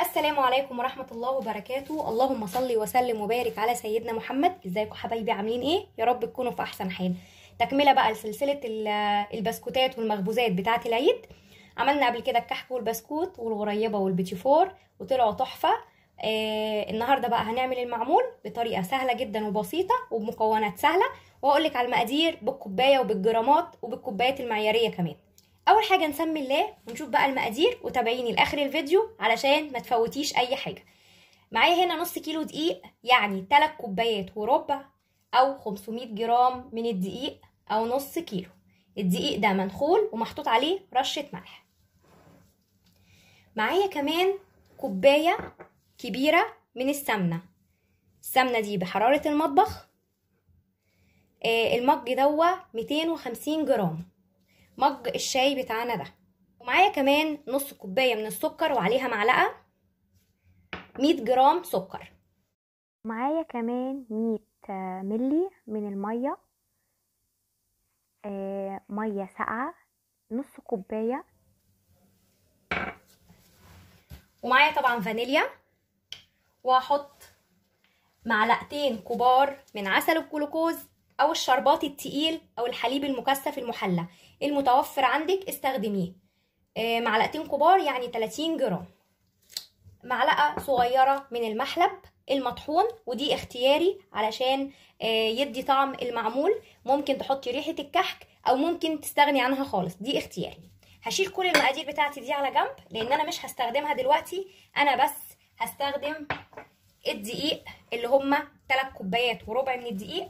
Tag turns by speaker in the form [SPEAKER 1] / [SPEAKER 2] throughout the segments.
[SPEAKER 1] السلام عليكم ورحمة الله وبركاته اللهم صلي وسلم وبارك على سيدنا محمد ازيكم حبايبي عاملين ايه يا رب تكونوا في احسن حال تكملة بقى لسلسلة البسكوتات والمخبوزات بتاعة العيد عملنا قبل كده الكحك والبسكوت والغريبة والبيتي فور وطلعوا تحفة آه النهاردة بقى هنعمل المعمول بطريقة سهلة جدا وبسيطة وبمكونات سهلة وهقولك على المقادير بالكوباية وبالجرامات وبالكوبايات المعيارية كمان اول حاجه نسمي الله ونشوف بقى المقادير وتابعيني لاخر الفيديو علشان ما تفوتيش اي حاجه معايا هنا نص كيلو دقيق يعني 3 كوبايات وربع او 500 جرام من الدقيق او نص كيلو الدقيق ده منخول ومحطوط عليه رشه ملح معايا كمان كوبايه كبيره من السمنه السمنه دي بحراره المطبخ آه، المج دوا 250 جرام مج الشاي بتاعنا ده ومعايا كمان نص كوبايه من السكر وعليها معلقه 100 جرام سكر معايا كمان 100 ملي من الميه آه ميه ساقعه نص كوبايه ومعايا طبعا فانيليا وهحط معلقتين كبار من عسل الجلوكوز أو الشربات التقيل أو الحليب المكثف المحلى المتوفر عندك استخدميه آه، معلقتين كبار يعني 30 جرام معلقة صغيرة من المحلب المطحون ودي اختياري علشان آه، يدي طعم المعمول ممكن تحطي ريحة الكحك أو ممكن تستغني عنها خالص دي اختياري هشيل كل المقادير بتاعتي دي على جنب لأن أنا مش هستخدمها دلوقتي أنا بس هستخدم الدقيق اللي هما 3 كوبايات وربع من الدقيق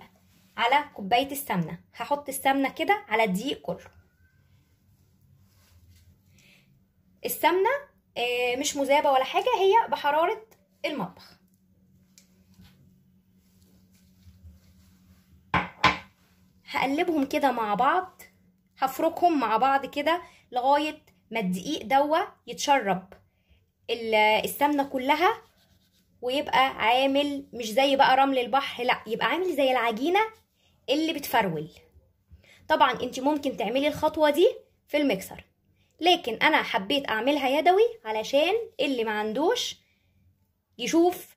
[SPEAKER 1] على كوبايه السمنه هحط السمنه كده على الدقيق كله السمنه آه، مش مذابه ولا حاجه هي بحراره المطبخ هقلبهم كده مع بعض هفركهم مع بعض كده لغايه ما الدقيق دوا يتشرب السمنه كلها ويبقى عامل مش زي بقى رمل البحر لا يبقى عامل زي العجينه اللي بتفرول طبعا انت ممكن تعملي الخطوة دي في المكسر لكن انا حبيت اعملها يدوي علشان اللي ما عندوش يشوف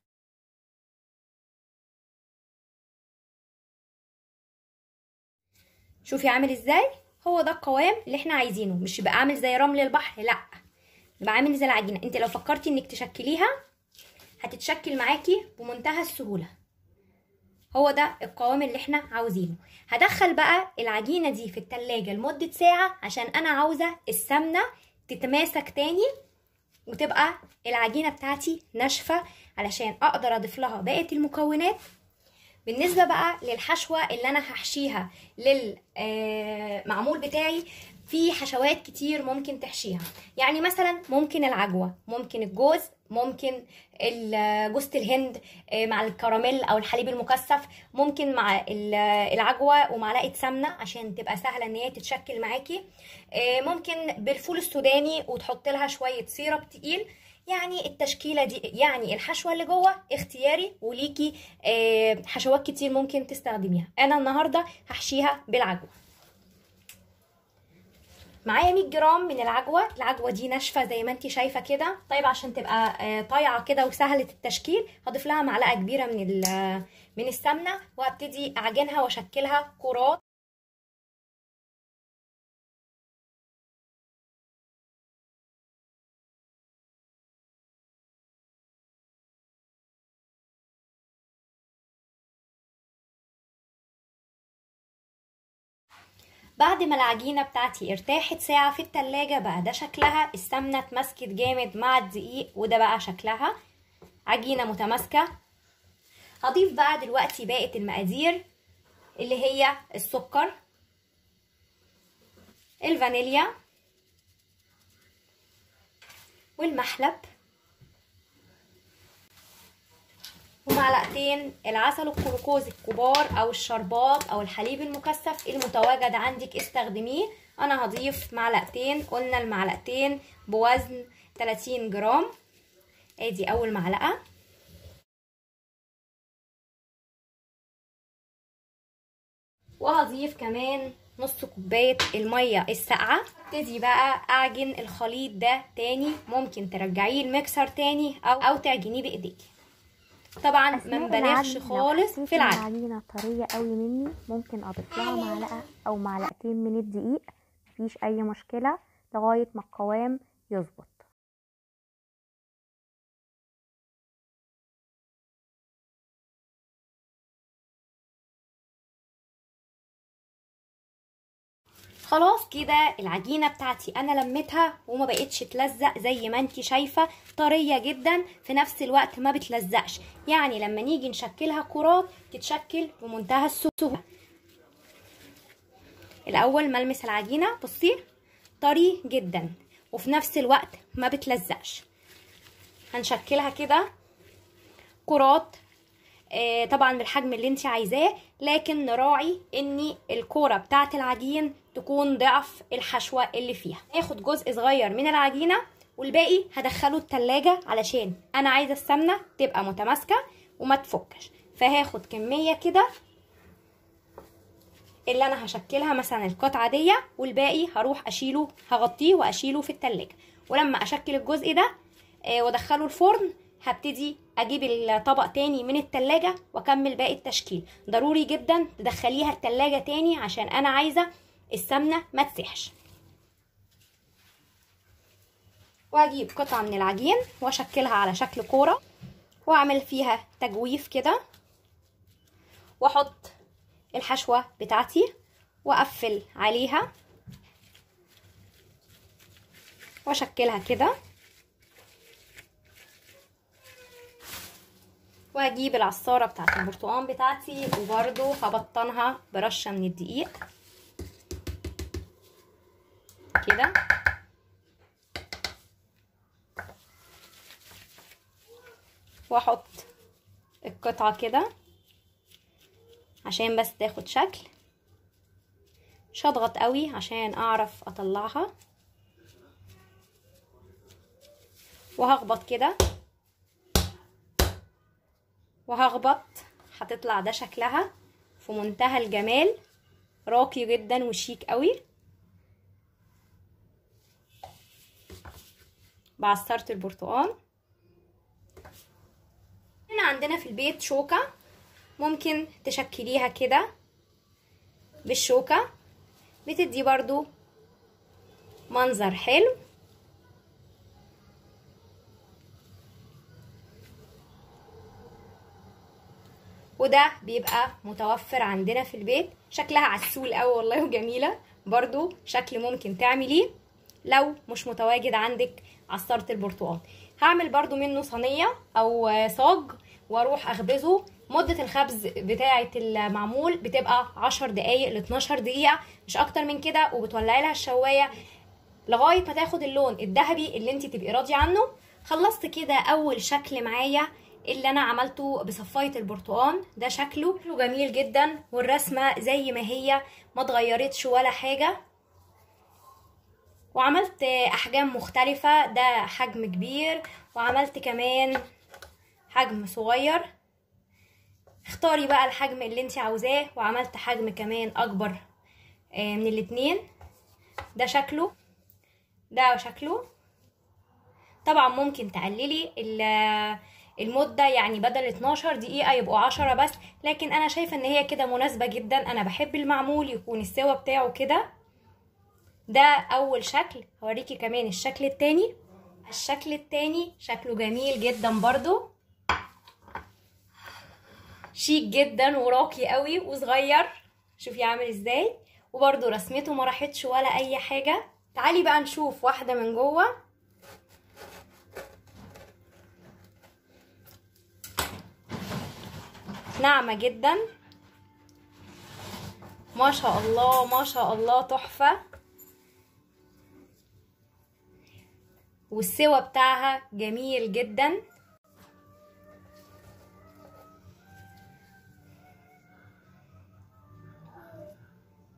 [SPEAKER 1] شوفي عامل ازاي هو ده القوام اللي احنا عايزينه مش يبقى عامل زي رمل البحر لا يبقى عامل زي العجينه انت لو فكرتي انك تشكليها هتتشكل معاكي بمنتهى السهوله هو ده القوام اللي احنا عاوزينه هدخل بقى العجينه دي في التلاجة لمده ساعه عشان انا عاوزه السمنه تتماسك تاني وتبقى العجينه بتاعتي ناشفه علشان اقدر اضيف لها باقي المكونات بالنسبة بقى للحشوة اللي أنا هحشيها للمعمول آه، بتاعي في حشوات كتير ممكن تحشيها يعني مثلا ممكن العجوة ممكن الجوز ممكن جوزة الهند آه، مع الكراميل او الحليب المكثف ممكن مع العجوة ومعلقة سمنة عشان تبقى سهلة ان هي تتشكل معاكي آه، ممكن بالفول السوداني وتحط لها شوية سيرب تقيل يعني التشكيلة دي يعني الحشوة اللي جوه اختياري وليكي آه، حشوات كتير ممكن تستخدميها انا النهاردة هحشيها بالعجوة معايا 100 جرام من العجوة العجوة دي ناشفة زي ما انت شايفة كده طيب عشان تبقى آه، طايعة كده وسهلة التشكيل هضيف لها معلقة كبيرة من آه، من السمنة وهبتدي اعجنها واشكلها كرات بعد ما العجينة بتاعتي ارتاحت ساعة في التلاجة بقى ده شكلها السمنة اتمسكت جامد مع الدقيق وده بقى شكلها عجينة متماسكة هضيف بقى دلوقتي باقة المقادير اللي هي السكر الفانيليا والمحلب ومعلقتين العسل الجلوكوز الكبار او الشربات او الحليب المكثف المتواجد عندك استخدميه انا هضيف معلقتين قلنا المعلقتين بوزن 30 جرام ادي اول معلقه وهضيف كمان نص كوبايه الميه الساقعه ابتدي بقى اعجن الخليط ده تاني ممكن ترجعيه المكسر تاني او او تعجنيه بايديكي طبعا ما نبالغش خالص في العجينه العجينه طريه قوي مني ممكن اضيف لها أيوه. معلقه او معلقتين من الدقيق مفيش اي مشكله لغايه ما القوام يظبط خلاص كده العجينه بتاعتي انا لميتها وما بقتش تلزق زي ما انت شايفه طريه جدا في نفس الوقت ما بتلزقش يعني لما نيجي نشكلها كرات تتشكل بمنتهى السهوله الاول ملمس العجينه بصي طري جدا وفي نفس الوقت ما بتلزقش هنشكلها كده كرات آه، طبعا بالحجم اللي انت عايزاه لكن نراعي ان الكوره بتاعه العجين تكون ضعف الحشوه اللي فيها هاخد جزء صغير من العجينه والباقي هدخله التلاجة علشان انا عايزه السمنه تبقى متماسكه وما تفكش فهاخد كميه كده اللي انا هشكلها مثلا القطعه دي والباقي هروح اشيله هغطيه واشيله في التلاجة ولما اشكل الجزء ده آه، وادخله الفرن هبتدي اجيب الطبق تاني من التلاجة واكمل باقي التشكيل ضروري جدا تدخليها التلاجة تاني عشان انا عايزة السمنة ما تسيحش واجيب قطعة من العجين واشكلها على شكل كورة واعمل فيها تجويف كده واحط الحشوة بتاعتي واقفل عليها واشكلها كده وهجيب العصاره بتاعت البرتقال بتاعتي وبرده هبطنها برشه من الدقيق كده واحط القطعه كده عشان بس تاخد شكل مش هضغط قوي عشان اعرف اطلعها وهخبط كده وهخبط هتطلع ده شكلها في منتهى الجمال راقي جدا وشيك قوي بعصرت البرتقال هنا عندنا في البيت شوكة ممكن تشكليها كده بالشوكة بتدي برضو منظر حلو وده بيبقى متوفر عندنا في البيت شكلها عسول قوي والله وجميله برضو شكل ممكن تعمليه لو مش متواجد عندك عصاره البرتقال هعمل برضو منه صينيه او صاج واروح اخبزه مدة الخبز بتاعة المعمول بتبقى 10 دقايق ل 12 دقيقة مش أكتر من كده وبتولعي لها الشواية لغاية ما تاخد اللون الذهبي اللي انت تبقي راضية عنه خلصت كده أول شكل معايا اللي انا عملته بصفايه البرتقان ده شكله شكله جميل جدا والرسمه زي ما هي ما اتغيرتش ولا حاجه وعملت احجام مختلفه ده حجم كبير وعملت كمان حجم صغير اختاري بقى الحجم اللي انت عاوزاه وعملت حجم كمان اكبر آه، من الاتنين ده شكله ده شكله طبعا ممكن تقللي المدة يعني بدل 12 دقيقة يبقوا 10 بس لكن أنا شايفة إن هي كده مناسبة جدا أنا بحب المعمول يكون السوا بتاعه كده ده أول شكل هوريكي كمان الشكل التاني الشكل التاني شكله جميل جدا برضو شيك جدا وراقي قوي وصغير شوفي عامل ازاي وبرضو رسمته ما راحتش ولا اي حاجه تعالي بقى نشوف واحده من جوه ناعمة جدا ما شاء الله ما شاء الله تحفة والسوا بتاعها جميل جدا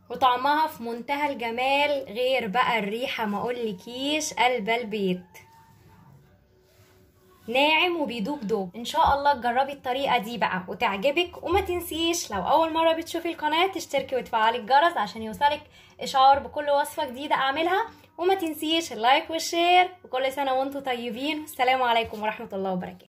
[SPEAKER 1] وطعمها في منتهى الجمال غير بقى الريحة ما اقولكيش قلب البيت ناعم وبيدوب دوب ان شاء الله تجربي الطريقه دي بقى وتعجبك وما تنسيش لو اول مره بتشوفي القناه تشتركي وتفعلي الجرس عشان يوصلك اشعار بكل وصفه جديده اعملها وما تنسيش اللايك والشير وكل سنه وانتم طيبين والسلام عليكم ورحمه الله وبركاته